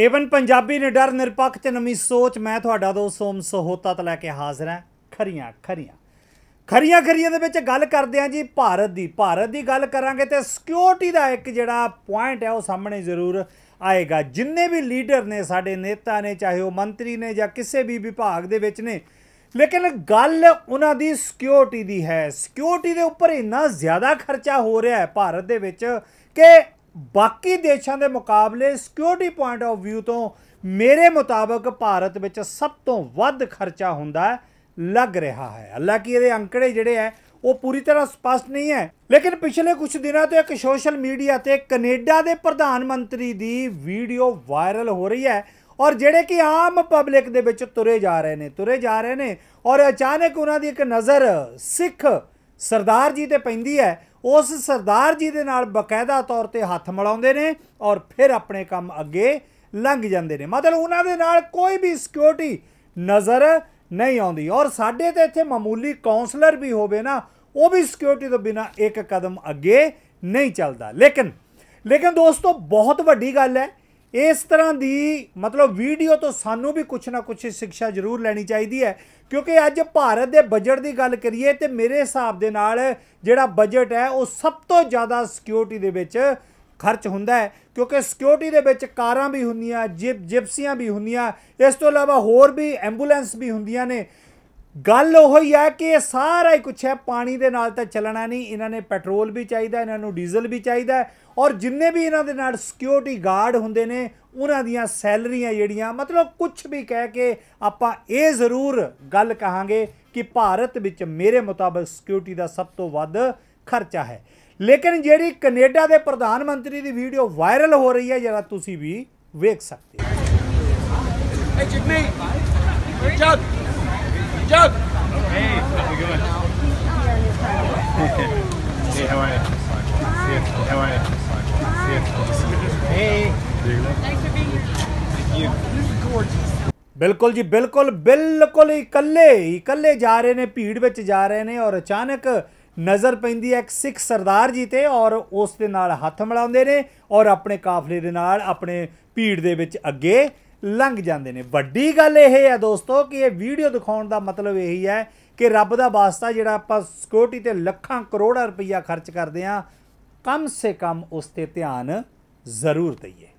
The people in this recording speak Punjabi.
ਏਵਨ ਪੰਜਾਬੀ ਨਿਡਰ ਨਿਰਪੱਖ ਤੇ ਨਵੀਂ ਸੋਚ ਮੈਂ ਤੁਹਾਡਾ ਦੋਸਤ ਸੋਮ ਸਹੋਤਾ ਤੇ ਲੈ ਕੇ ਹਾਜ਼ਰ ਹਾਂ ਖਰੀਆਂ ਖਰੀਆਂ ਖਰੀਆਂ ਖਰੀਆਂ ਦੇ ਵਿੱਚ ਗੱਲ ਕਰਦੇ ਆਂ ਜੀ ਭਾਰਤ ਦੀ ਭਾਰਤ ਦੀ ਗੱਲ ਕਰਾਂਗੇ ਤੇ ਸਿਕਿਉਰਿਟੀ ਦਾ ਇੱਕ ਜਿਹੜਾ ਪੁਆਇੰਟ ਹੈ ਉਹ ਸਾਹਮਣੇ ਜ਼ਰੂਰ ਆਏਗਾ ਜਿੰਨੇ ਵੀ ਲੀਡਰ ਨੇ ਸਾਡੇ ਨੇਤਾ ਨੇ ਚਾਹੇ ਉਹ ਮੰਤਰੀ ਨੇ ਜਾਂ ਕਿਸੇ ਵੀ ਵਿਭਾਗ ਦੇ ਵਿੱਚ ਨੇ ਲੇਕਿਨ ਗੱਲ ਉਹਨਾਂ ਦੀ ਸਿਕਿਉਰਿਟੀ ਦੀ ਹੈ ਸਿਕਿਉਰਿਟੀ ਦੇ ਉੱਪਰ ਇੰਨਾ ਜ਼ਿਆਦਾ ਖਰਚਾ ਹੋ ਰਿਹਾ ਹੈ ਭਾਰਤ ਦੇ ਵਿੱਚ ਕਿ ਬਾਕੀ ਦੇਸ਼ਾਂ ਦੇ ਮੁਕਾਬਲੇ ਸਿਕਿਉਰਿਟੀ ਪੁਆਇੰਟ ਆਫ View ਤੋਂ ਮੇਰੇ ਮੁਤਾਬਕ ਭਾਰਤ ਵਿੱਚ ਸਭ ਤੋਂ ਵੱਧ ਖਰਚਾ ਹੁੰਦਾ ਲੱਗ ਰਿਹਾ ਹੈ ਹਾਲਾਂਕਿ ਇਹਦੇ ਅੰਕੜੇ ਜਿਹੜੇ ਹੈ ਉਹ ਪੂਰੀ ਤਰ੍ਹਾਂ ਸਪਸ਼ਟ ਨਹੀਂ ਹੈ ਲੇਕਿਨ ਪਿਛਲੇ ਕੁਝ ਦਿਨਾਂ ਤੋਂ ਇੱਕ ਸੋਸ਼ਲ ਮੀਡੀਆ ਤੇ ਕੈਨੇਡਾ ਦੇ ਪ੍ਰਧਾਨ ਮੰਤਰੀ ਦੀ ਵੀਡੀਓ ਵਾਇਰਲ ਹੋ ਰਹੀ ਹੈ ਔਰ ਜਿਹੜੇ ਕਿ ਆਮ ਪਬਲਿਕ ਦੇ ਵਿੱਚ ਤੁਰੇ ਜਾ ਰਹੇ ਨੇ ਤੁਰੇ ਜਾ ਰਹੇ ਨੇ ਔਰ ਅਚਾਨਕ ਉਹਨਾਂ ਦੀ ਇੱਕ ਨਜ਼ਰ ਸਿੱਖ ਸਰਦਾਰ ਜੀ ਤੇ ਪੈਂਦੀ ਹੈ ਉਸ ਸਰਦਾਰ ਜੀ ਦੇ ਨਾਲ ਬਕਾਇਦਾ ਤੌਰ ਤੇ ਹੱਥ ਮਿਲਾਉਂਦੇ ਨੇ ਔਰ ਫਿਰ ਆਪਣੇ ਕੰਮ ਅੱਗੇ ਲੰਘ ਜਾਂਦੇ ਨੇ ਮਤਲਬ ਉਹਨਾਂ ਦੇ ਨਾਲ ਕੋਈ ਵੀ ਸਿਕਿਉਰਿਟੀ ਨਜ਼ਰ ਨਹੀਂ ਆਉਂਦੀ ਔਰ ਸਾਡੇ ਤੇ ਇੱਥੇ ਮਾਮੂਲੀ ਕਾਉਂਸਲਰ ਵੀ ਹੋਵੇ ਨਾ ਉਹ ਵੀ ਸਿਕਿਉਰਿਟੀ ਤੋਂ ਬਿਨਾ ਇੱਕ ਕਦਮ ਅੱਗੇ ਨਹੀਂ ਚੱਲਦਾ ਲੇਕਿਨ ਲੇਕਿਨ ਦੋਸਤੋ ਬਹੁਤ ਵੱਡੀ ਗੱਲ ਹੈ ਇਸ ਤਰ੍ਹਾਂ ਦੀ ਮਤਲਬ ਵੀਡੀਓ ਤੋਂ ਸਾਨੂੰ ਵੀ ਕੁਝ ਨਾ ਕੁਝ ਸਿੱਖਿਆ ਜ਼ਰੂਰ ਲੈਣੀ ਚਾਹੀਦੀ ਹੈ ਕਿਉਂਕਿ ਅੱਜ ਭਾਰਤ ਦੇ ਬਜਟ ਦੀ ਗੱਲ ਕਰੀਏ ਤੇ ਮੇਰੇ ਹਿਸਾਬ ਦੇ ਨਾਲ ਜਿਹੜਾ ਬਜਟ ਹੈ ਉਹ ਸਭ ਤੋਂ ਜ਼ਿਆਦਾ ਸਿਕਿਉਰਿਟੀ ਦੇ ਵਿੱਚ ਖਰਚ ਹੁੰਦਾ ਹੈ ਕਿਉਂਕਿ ਸਿਕਿਉਰਿਟੀ ਦੇ ਵਿੱਚ ਕਾਰਾਂ ਵੀ ਹੁੰਦੀਆਂ ਜਿਪ ਜਿਪਸੀਆਂ ਵੀ ਹੁੰਦੀਆਂ ਇਸ ਤੋਂ ਇਲਾਵਾ ਹੋਰ ਵੀ ਐਂਬੂਲੈਂਸ ਵੀ ਹੁੰਦੀਆਂ ਨੇ ਗੱਲ ਉਹ ਹੀ ਹੈ ਕਿ ਇਹ ਸਾਰਾ ਹੀ ਕੁਛ ਹੈ ਪਾਣੀ ਦੇ ਨਾਲ ਤਾਂ ਚੱਲਣਾ ਨਹੀਂ ਇਹਨਾਂ ਨੇ ਪੈਟਰੋਲ ਵੀ ਚਾਹੀਦਾ ਇਹਨਾਂ ਨੂੰ ਡੀਜ਼ਲ ਵੀ ਚਾਹੀਦਾ ਔਰ ਜਿੰਨੇ ਵੀ ਇਹਨਾਂ ਦੇ ਨਾਲ ਸਿਕਿਉਰਿਟੀ ਗਾਰਡ ਹੁੰਦੇ ਨੇ ਉਹਨਾਂ ਦੀਆਂ ਸੈਲਰੀਆਂ ਜਿਹੜੀਆਂ ਮਤਲਬ ਕੁਝ ਵੀ ਕਹਿ ਕੇ ਆਪਾਂ ਇਹ ਜ਼ਰੂਰ ਗੱਲ ਕਹਾਂਗੇ ਕਿ ਭਾਰਤ ਵਿੱਚ ਮੇਰੇ ਮੁਤਾਬਕ ਸਿਕਿਉਰਿਟੀ ਦਾ ਸਭ ਤੋਂ ਵੱਧ ਖਰਚਾ ਹੈ ਲੇਕਿਨ ਜਿਹੜੀ ਕੈਨੇਡਾ ਦੇ ਪ੍ਰਧਾਨ ਮੰਤਰੀ ਦੀ ਵੀਡੀਓ ਵਾਇਰਲ ਹੋ ਰਹੀ ਹੈ ਜਿਹੜਾ ਤੁਸੀਂ ਵੀ ਵੇਖ ਸਕਦੇ ਹੋ Doug. Hey, how are you? How are you? Hey. Thank you. This is gorgeous. ਬਿਲਕੁਲ ਜੀ ਬਿਲਕੁਲ ਬਿਲਕੁਲ ਇਕੱਲੇ ਇਕੱਲੇ ਜਾ ਰਹੇ ਨੇ ਭੀੜ ਵਿੱਚ ਜਾ ਰਹੇ ਨੇ ਔਰ ਅਚਾਨਕ ਨਜ਼ਰ ਪੈਂਦੀ ਹੈ ਇੱਕ ਸਿੱਖ ਸਰਦਾਰ ਜੀ ਤੇ ਔਰ ਉਸ ਦੇ ਨਾਲ ਹੱਥ ਮਿਲਾਉਂਦੇ ਨੇ ਔਰ ਆਪਣੇ ਕਾਫਲੇ ਦੇ ਨਾਲ ਆਪਣੇ ਭੀੜ ਦੇ ਵਿੱਚ ਅੱਗੇ ਲੰਘ ਜਾਂਦੇ ਨੇ ਵੱਡੀ ਗੱਲ ਇਹ ਹੈ ਦੋਸਤੋ ਕਿ ਇਹ ਵੀਡੀਓ ਦਿਖਾਉਣ ਦਾ ਮਤਲਬ ਇਹੀ ਹੈ ਕਿ ਰੱਬ ਦਾ ਵਾਸਤਾ ਜਿਹੜਾ ਆਪਾਂ ਸਕਿਉਰਟੀ ਤੇ ਲੱਖਾਂ ਕਰੋੜਾਂ ਰੁਪਈਆ ਖਰਚ ਕਰਦੇ ਆ ਕਮ ਸੇ ਕਮ ਉਸ ਤੇ ਧਿਆਨ ਜ਼ਰੂਰ ਦਈਏ